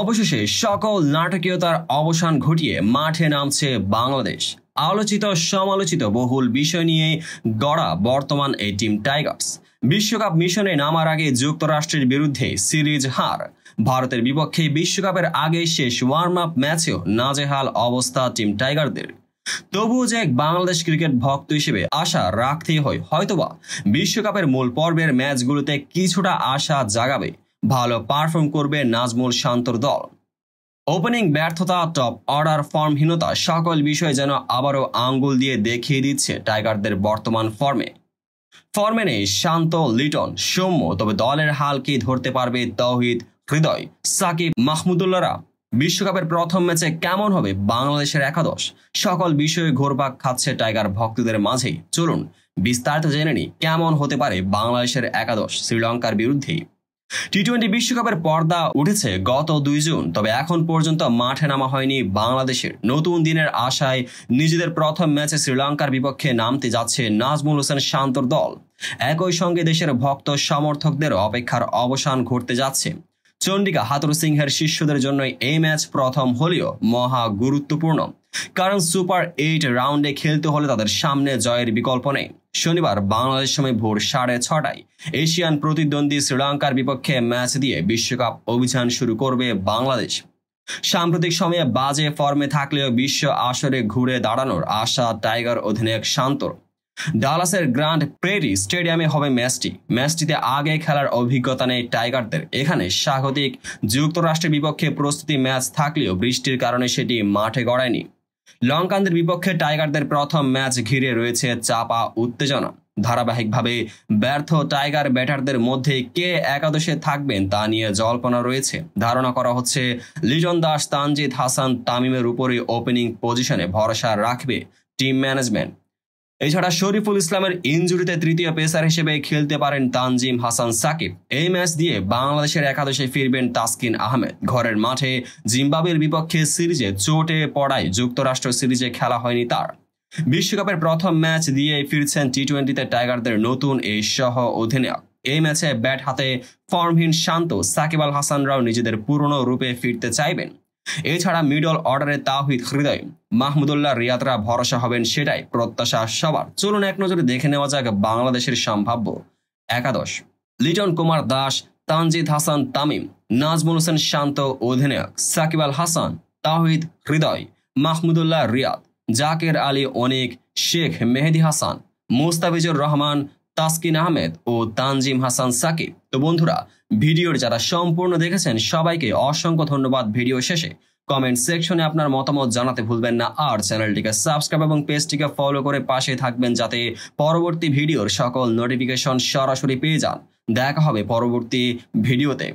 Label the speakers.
Speaker 1: অবশেষে সকল নাটকীয়তার অবসান ঘটিয়ে মাঠে নামছে বাংলাদেশ আলোচিত সমালোচিত বহুল বিষয় নিয়ে গড়া বর্তমান এই টিম টাইগার্স বিশ্বকাপ মিশনে নামার আগে যুক্তরাষ্ট্রের বিরুদ্ধে সিরিজ হার ভারতের বিপক্ষে বিশ্বকাপের আগে শেষ ওয়ার্ম আপ ম্যাচেও নাজেহাল অবস্থা টিম টাইগারদের তবুও যে এক বাংলাদেশ ক্রিকেট ভক্ত হিসেবে আশা রাখতেই হয় হয়তোবা বিশ্বকাপের মূল পর্বের ম্যাচগুলোতে কিছুটা আশা জাগাবে ভালো পারফর্ম করবে নাজমুল শান্তর দল ওপেনিং ব্যর্থতা টপ অর্ডার ফর্মহীনতা সকল বিষয়ে যেন আবারও আঙ্গুল দিয়ে দেখিয়ে দিচ্ছে টাইগারদের বর্তমান ফর্মে ফর্মে নেই শান্ত লিটন সৌম্য তবে দলের হালকে ধরতে পারবে তহিদ হৃদয় সাকিব মাহমুদুল্লারা বিশ্বকাপের প্রথম ম্যাচে কেমন হবে বাংলাদেশের একাদশ সকল বিষয়ে ঘোরবাক খাচ্ছে টাইগার ভক্তদের মাঝেই চলুন বিস্তারিত জেনে নি কেমন হতে পারে বাংলাদেশের একাদশ শ্রীলঙ্কার বিরুদ্ধেই টি টোয়েন্টি বিশ্বকাপের পর্দা উঠেছে গত দুই জুন তবে এখন পর্যন্ত মাঠে নামা হয়নি বাংলাদেশের নতুন দিনের আশায় নিজেদের প্রথম ম্যাচে শ্রীলঙ্কার বিপক্ষে নামতে যাচ্ছে নাজমুল হোসেন শান্তর দল একই সঙ্গে দেশের ভক্ত সমর্থকদের অপেক্ষার অবসান ঘটতে যাচ্ছে চন্ডিকা হাতুর সিংহের শিষ্যদের জন্য এই ম্যাচ প্রথম হলেও মহা গুরুত্বপূর্ণ কারণ সুপার এইট রাউন্ডে খেলতে হলে তাদের সামনে জয়ের বিকল্প নেই শনিবার বাংলাদেশ সময় ভোর সাড়ে ছটায় এশিয়ান প্রতিদ্বন্দ্বী শ্রীলঙ্কার বিপক্ষে ম্যাচ দিয়ে বিশ্বকাপ অভিযান শুরু করবে বাংলাদেশ সাম্প্রতিক সময়ে বাজে ফর্মে থাকলেও বিশ্ব আসরে ঘুরে দাঁড়ানোর আশা টাইগার অধিনায়ক শান্তর ডালাসের গ্র্যান্ড প্রেরি স্টেডিয়ামে হবে ম্যাচটি ম্যাচটিতে আগে খেলার অভিজ্ঞতা নেই টাইগারদের এখানে স্বাগতিক যুক্তরাষ্ট্রের বিপক্ষে প্রস্তুতি ম্যাচ থাকলেও বৃষ্টির কারণে সেটি মাঠে গড়ায়নি লঙ্কানদের বিপক্ষে টাইগারদের প্রথম ম্যাচ ঘিরে রয়েছে চাপা উত্তেজনা ধারাবাহিকভাবে ব্যর্থ টাইগার ব্যাটারদের মধ্যে কে একাদশে থাকবেন তা নিয়ে জল্পনা রয়েছে ধারণা করা হচ্ছে লিজন দাস তানজিদ হাসান তামিমের উপরে ওপেনিং পজিশনে ভরসা রাখবে টিম ম্যানেজমেন্ট এছাড়া শরীফুল ইসলামের ইঞ্জুরিতে তৃতীয় পেসার হিসেবে খেলতে পারেন তানজিম হাসান সাকিব এই ম্যাচ দিয়ে বাংলাদেশের একাদশে ফিরবেন তাসকিন আহমেদ ঘরের মাঠে জিম্বাবের বিপক্ষে সিরিজে চোটে পড়ায় যুক্তরাষ্ট্র সিরিজে খেলা হয়নি তার বিশ্বকাপের প্রথম ম্যাচ দিয়ে ফিরছেন টি টোয়েন্টিতে টাইগারদের নতুন এই সহ অধিনায়ক এই ম্যাচে ব্যাট হাতে ফর্মহীন শান্ত সাকিব আল হাসানরাও নিজেদের পুরনো রূপে ফিরতে চাইবেন এছাড়া মিডল অর্ডারে তাহিদ হৃদয় মাহমুদুল্লাহ রিয়াদরা ভরসা হবেন সেটাই প্রত্যাশা সবার চলুন এক নজরে দেখে নেওয়া যাক বাংলাদেশের সম্ভাব্য একাদশ লিটন কুমার দাস তানজিদ হাসান তামিম নাজমুল হোসেন শান্ত অধিনায়ক সাকিব আল হাসান তাহিদ হৃদয় মাহমুদুল্লাহ রিয়াদ জাকের আলী অনিক শেখ মেহেদি হাসান মোস্তাফিজুর রহমান তাসকিন আহমেদ ও তানজিম হাসান সাকিব তো বন্ধুরা ভিডিওর যারা সম্পূর্ণ দেখেছেন সবাইকে অসংখ্য ধন্যবাদ ভিডিও শেষে কমেন্ট সেকশনে আপনার মতামত জানাতে ভুলবেন না আর চ্যানেলটিকে সাবস্ক্রাইব এবং পেজটিকে ফলো করে পাশে থাকবেন যাতে পরবর্তী ভিডিওর সকল নোটিফিকেশন সরাসরি পেয়ে যান দেখা হবে পরবর্তী ভিডিওতে